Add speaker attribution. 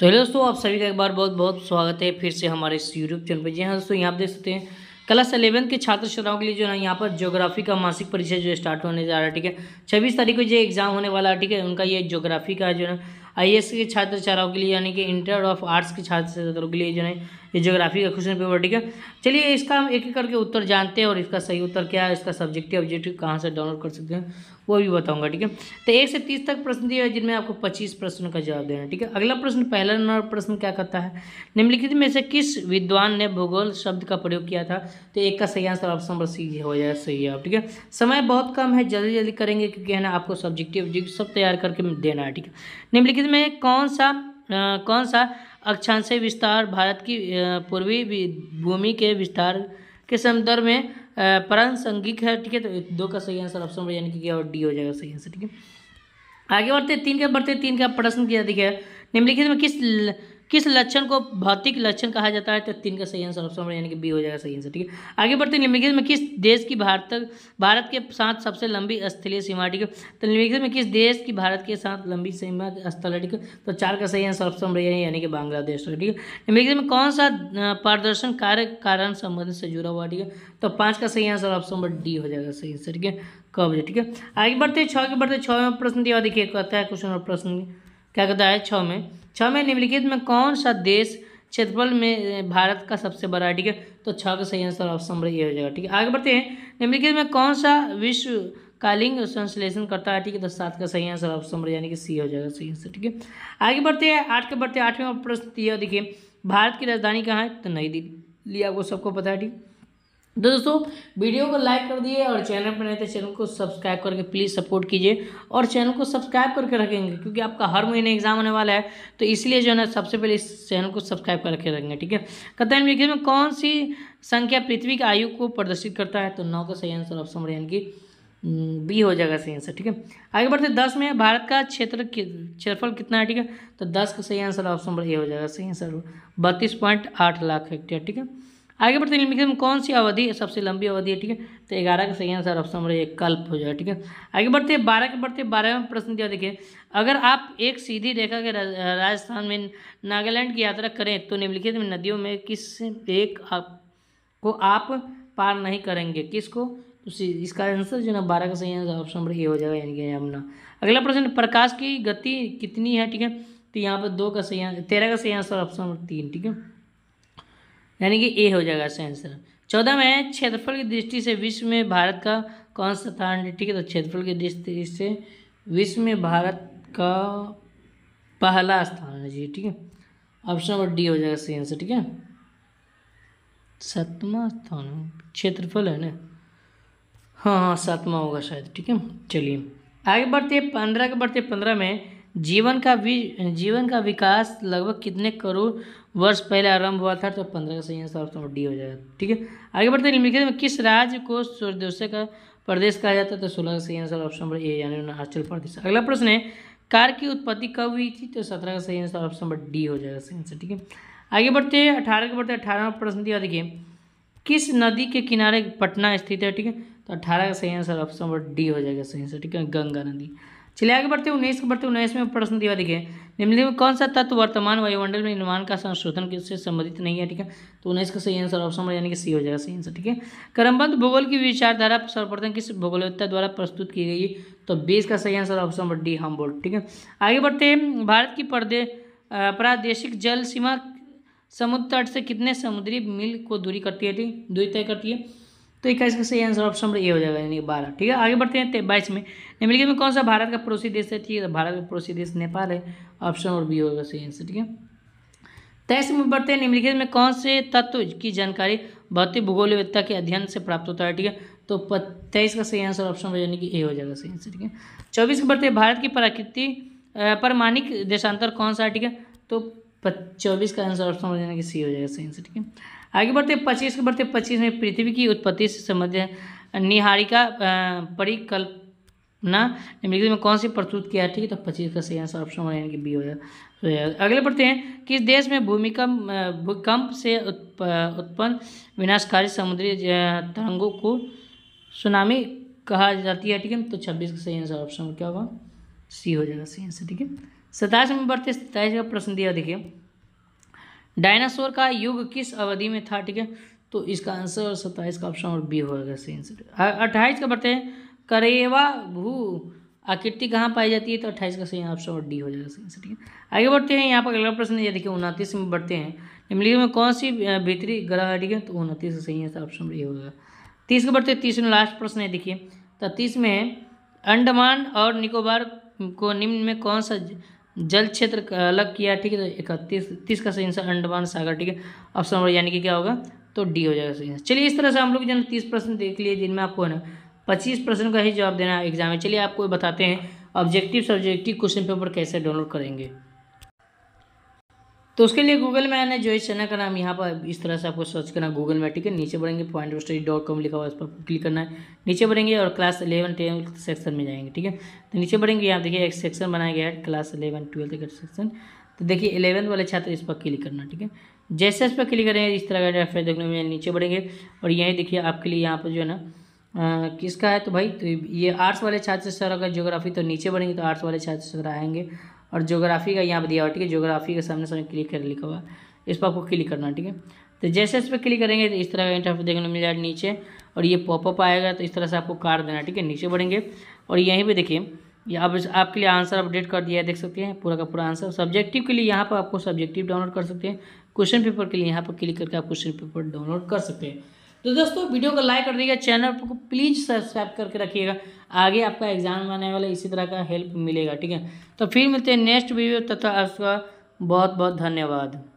Speaker 1: तो हेलो दोस्तों आप सभी का एक बार बहुत बहुत स्वागत है फिर से हमारे इस यूट्यूब चैनल पर जी हाँ दोस्तों यहाँ आप देख सकते हैं क्लास अलेवन के छात्र छात्राओं के लिए जो है यहाँ पर ज्योग्राफी का मासिक परीक्षा जो स्टार्ट होने जा रहा है ठीक है छब्बीस तारीख को जो एग्जाम होने वाला है ठीक है उनका ये ज्योग्राफी का जो है आई के छात्र छात्राओं के लिए यानी कि इंटर ऑफ आर्ट्स के छात्र छात्राओं के लिए जो है ये ज्योग्राफी का क्वेश्चन पेपर ठीक है चलिए इसका हम एक एक करके उत्तर जानते हैं और इसका सही उत्तर क्या है इसका सब्जेक्टिव ऑब्जेक्टिव कहाँ से डाउनलोड कर सकते हैं वो भी बताऊंगा ठीक है तो एक से तीस तक प्रश्न दिए हैं जिनमें आपको पच्चीस प्रश्न का जवाब देना है ठीक है अगला प्रश्न पहला नंबर प्रश्न क्या कहता है निम्नलिखित में से किस विद्वान ने भूगोल शब्द का प्रयोग किया था तो एक का सही आंसर ऑप्शन समझ सी हो जाए सही है आप ठीक है समय बहुत कम है जल्दी जल्दी करेंगे क्योंकि है ना आपको सब्जेक्टिव सब तैयार करके देना है ठीक है निम्नलिखित में कौन सा कौन सा अक्षांश विस्तार भारत की पूर्वी भूमि के विस्तार के संदर्भ में प्रासंगिक है ठीक है तो दो का सही आंसर ऑप्शन नंबर यानी कि और डी हो जाएगा सही आंसर ठीक है आगे बढ़ते तीन का बढ़ते तीन का प्रश्न किया देखिए निम्नलिखित में किस किस लक्षण को भौतिक लक्षण कहा जाता है तो तीन का सही आंसर ऑप्शन यानी कि बी हो जाएगा सही आंसर ठीक है आगे बढ़ते हैं निम्नलिखित में किस देश की भारत भारत के साथ सबसे लंबी स्थलीय सीमा ठीक है तो निम्नलिखित में किस देश की भारत के साथ लंबी सीमा स्थल है ठीक है तो चार का सही आंसर ऑप्शन यानी कि बांग्लादेश ठीक है निम्नलिखित में कौन सा प्रदर्शन कार्य कारण संबंध से जुड़ा हुआ ठीक है तो पाँच का सही आंसर ऑप्शन नंबर डी हो जाएगा सही आंसर ठीक है कब ठीक है आगे बढ़ते हैं छः के बढ़ते छः में प्रश्न दिया देखिए कहता है क्वेश्चन और प्रश्न क्या कहता है छः में छः में निम्नलिखित में कौन सा देश क्षेत्रफल में भारत का सबसे बड़ा है ठीक है तो छः का सही आंसर ऑप्शन नंबर ए हो जाएगा ठीक है आगे बढ़ते हैं निम्नलिखित में कौन सा विश्व कालिंग संश्लेषण करता है ठीक है तो सात का सही आंसर ऑप्शन नंबर यानी कि सी हो जाएगा सही आंसर ठीक है आगे बढ़ते हैं आठ के बढ़ते हैं आठवें प्रश्न यह देखिए भारत की राजधानी कहाँ है तो नई दिल्ली आपको सबको पता है ठीक है तो दोस्तों वीडियो को लाइक कर दिए और चैनल पर नए थे चैनल को सब्सक्राइब करके प्लीज़ सपोर्ट कीजिए और चैनल को सब्सक्राइब करके रखेंगे क्योंकि आपका हर महीने एग्जाम होने वाला है तो इसलिए जो है ना सबसे पहले इस चैनल को सब्सक्राइब करके रखेंगे ठीक है कहते हैं विज्ञान में कौन सी संख्या पृथ्वी की आयु को प्रदर्शित करता है तो नौ का सही आंसर ऑप्शन यानी कि हम्म, बी हो जाएगा सही आंसर ठीक है आगे बढ़ते दस में भारत का क्षेत्र क्षेत्रफल कितना है ठीक है तो दस का सही आंसर ऑप्शन नंबर ए हो जाएगा सही आंसर बत्तीस पॉइंट आठ लाख हेक्टेयर ठीक है आगे बढ़ते हैं निम्नलिखित में कौन सी अवधि सबसे लंबी अवधि है ठीक है तो ग्यारह का सही आंसर ऑप्शन नंबर एक कल्प हो जाएगा ठीक है आगे बढ़ते हैं बारह के बढ़ते बारह प्रश्न दिया देखिए अगर आप एक सीधी रेखा के राजस्थान में नागालैंड की यात्रा करें तो निम्नलिखित में नदियों में किस एक आप, को आप पार नहीं करेंगे किसको तो इसका आंसर जो ना बारह का सही आंसर ऑप्शन नंबर ए हो जाएगा यानी कि यमुना अगला प्रश्न प्रकाश की गति कितनी है ठीक है तो यहाँ पर दो का सही आंसर तेरह का सही आंसर ऑप्शन नंबर तीन ठीक है यानी कि ए हो जाएगा इसका आंसर चौदह में है क्षेत्रफल की दृष्टि से विश्व में भारत का कौन सा स्थान ठीक है तो क्षेत्रफल की दृष्टि से विश्व में भारत का पहला स्थान है जी ठीक है ऑप्शन नंबर डी हो जाएगा सही आंसर ठीक है सातवां स्थान क्षेत्रफल है ना हाँ हाँ सातवां होगा शायद ठीक है चलिए आगे बढ़ते हैं पंद्रह के बढ़ते पंद्रह में जीवन का वि जीवन का विकास लगभग कितने करोड़ वर्ष पहले आरंभ हुआ था तो पंद्रह का सही आंसर ऑप्शन डी हो जाएगा ठीक है आगे बढ़ते निम्नलिखित में किस राज्य को सूर्योदय का प्रदेश कहा जाता है तो सोलह का सही आंसर ऑप्शन नंबर ए यानी अरुणाचल प्रदेश अगला प्रश्न है कार की उत्पत्ति कब हुई थी तो सत्रह का सही आंसर ऑप्शन नंबर डी हो जाएगा सही आंसर ठीक है आगे बढ़ते हैं अठारह के बढ़ते अठारह प्रश्न दिया देखिए किस नदी के किनारे पटना स्थित है ठीक है तो अठारह का सही आंसर ऑप्शन नंबर डी हो जाएगा सही आंसर ठीक है गंगा नदी चलिए आगे बढ़ते उन्नीस के बढ़ते उन्नीस में प्रश्न दिया देखिए निम्नलिखित कौन सा तत्व वर्तमान वायुमंडल में निर्माण का संशोधन से संबंधित नहीं है ठीक है तो उन्नीस का सही आंसर ऑप्शन नंबर यानी कि सी हो जाएगा सही आंसर ठीक है क्रमबद्ध भूगोल की विचारधारा सर्वप्रथम किस भूगोलता द्वारा प्रस्तुत की गई तो बीस का सही आंसर ऑप्शन नंबर डी हम बोल ठीक है आगे बढ़ते हैं भारत की प्रादेशिक जल सीमा समुद्र तट से कितने समुद्री मील को दूरी करती है ठीक दूरी तय करती है तो इक्कीस का सही आंसर ऑप्शन नंबर ए हो जाएगा यानी बारह ठीक है आगे बढ़ते हैं बाईस में निम्नलिखित में कौन सा भारत का पड़ोसी देश है ठीक है तो भारत का पड़ोसी देश नेपाल है ऑप्शन और बी होगा सही आंसर ठीक है तेईस में बढ़ते हैं निम्नलिखित में कौन से तत्व की जानकारी भौतिक विविधता के अध्ययन से प्राप्त होता है ठीक है तो तेईस का सही आंसर ऑप्शन यानी कि ए हो जाएगा सही आंसर ठीक है चौबीस में बढ़ते हैं भारत की प्राकृति परमाणिक देशांतर कौन सा है ठीक है तो चौबीस का आंसर ऑप्शन यानी कि सी हो जाएगा सही आंसर ठीक है आगे बढ़ते पच्चीस के बढ़ते पच्चीस में पृथ्वी की उत्पत्ति से संबंधित निहारिका परिकल्पना निम्नलिखित में कौन सी प्रस्तुत किया ठीक है तो पच्चीस का सही आंसर ऑप्शन वन यानी कि बी हो जाएगा तो अगले बढ़ते हैं किस देश में भूमिकम भूकंप से उत्पन्न विनाशकारी समुद्री तरंगों को सुनामी कहा जाती है ठीक है तो छब्बीस का सही आंसर ऑप्शन क्या होगा सी हो जाएगा सही आंसर ठीक है सताईस में बढ़ते सताईस का प्रश्न दिया देखिए डायनासोर का युग किस अवधि में था ठीक है तो इसका आंसर सत्ताईस का ऑप्शन और बी होगा सही आंसर अट्ठाईस का बढ़ते हैं करेवा भू आकृति कहाँ पाई जाती है तो अट्ठाईस का सही ऑप्शन और डी हो जाएगा सही आंसर ठीक है आगे बढ़ते हैं यहाँ पर अगला प्रश्न ये देखिए उनतीस में बढ़ते हैं निम्नलिखित में कौन सी भीतरी ग्रह है ठीक है तो उनतीस का सही आंसर ऑप्शन ए होगा तीस के बढ़ते हैं तीस में लास्ट प्रश्न है देखिए तो तीस में अंडमान और निकोबार को निम्न में कौन सा जल क्षेत्र अलग किया ठीक है तो इकतीस तीस का सही आंसर अंडमान सागर ठीक है ऑप्शन नंबर यानी कि क्या होगा तो डी हो जाएगा सही आंसर चलिए इस तरह से हम लोग जो तीस प्रश्न देख लिए जिनमें आपको है ना पच्चीस प्रश्न का ही जवाब देना है एग्जाम में चलिए आपको बताते हैं ऑब्जेक्टिव सब्जेक्टिव क्वेश्चन पेपर कैसे डाउनलोड करेंगे तो उसके लिए गूगल में आना जो है चैनल का नाम यहाँ पर इस तरह से आपको सर्च करना गूगल में ठीक है नीचे बढ़ेंगे पॉइंट स्टडी डॉट कॉम लिखा हुआ इस पर क्लिक करना है नीचे बढ़ेंगे और क्लास इलेवन ट्वेल्थ सेक्शन में जाएंगे ठीक है तो नीचे बढ़ेंगे यहाँ देखिए एक सेक्शन बनाया गया है क्लास इलेवन ट्वेल्थ का सेक्शन तो देखिए इलेवंथ वाले छात्र इस पर क्लिक करना ठीक है जैसे इस पर क्लिक करेंगे इस तरह का रेफरेंस देखने में नीचे बढ़ेंगे और यही देखिए आपके लिए यहाँ पर जो है ना आ, किसका है तो भाई तो ये आर्ट्स वाले छात्र सर अगर ज्योग्राफी तो नीचे बढ़ेंगे तो आर्ट्स वाले छात्र सर आएंगे और जोग्राफी का यहाँ पर दिया हुआ ठीक है जोग्राफी के सामने सामने क्लिक कर लिखा हुआ इस पर आपको क्लिक करना ठीक है तो जैसे इस पर क्लिक करेंगे तो इस तरह का इंटरफेस देखने को मिल जाएगा नीचे और ये पॉपअप आएगा तो इस तरह से आपको कार्ड देना ठीक है नीचे बढ़ेंगे और यहीं पर देखिए ये अब आपके लिए आंसर अपडेट कर दिया है देख सकते हैं पूरा का पूरा आंसर सब्जेक्टिव के लिए यहाँ पर आपको सब्जेक्टिव डाउनलोड कर सकते हैं क्वेश्चन पेपर के लिए यहाँ पर क्लिक करके आप क्वेश्चन पेपर डाउनलोड कर सकते हैं तो दोस्तों वीडियो को लाइक कर दीजिएगा चैनल को प्लीज़ सब्सक्राइब करके रखिएगा आगे आपका एग्जाम आने वाला इसी तरह का हेल्प मिलेगा ठीक है तो फिर मिलते हैं नेक्स्ट वीडियो तथा आपका बहुत बहुत धन्यवाद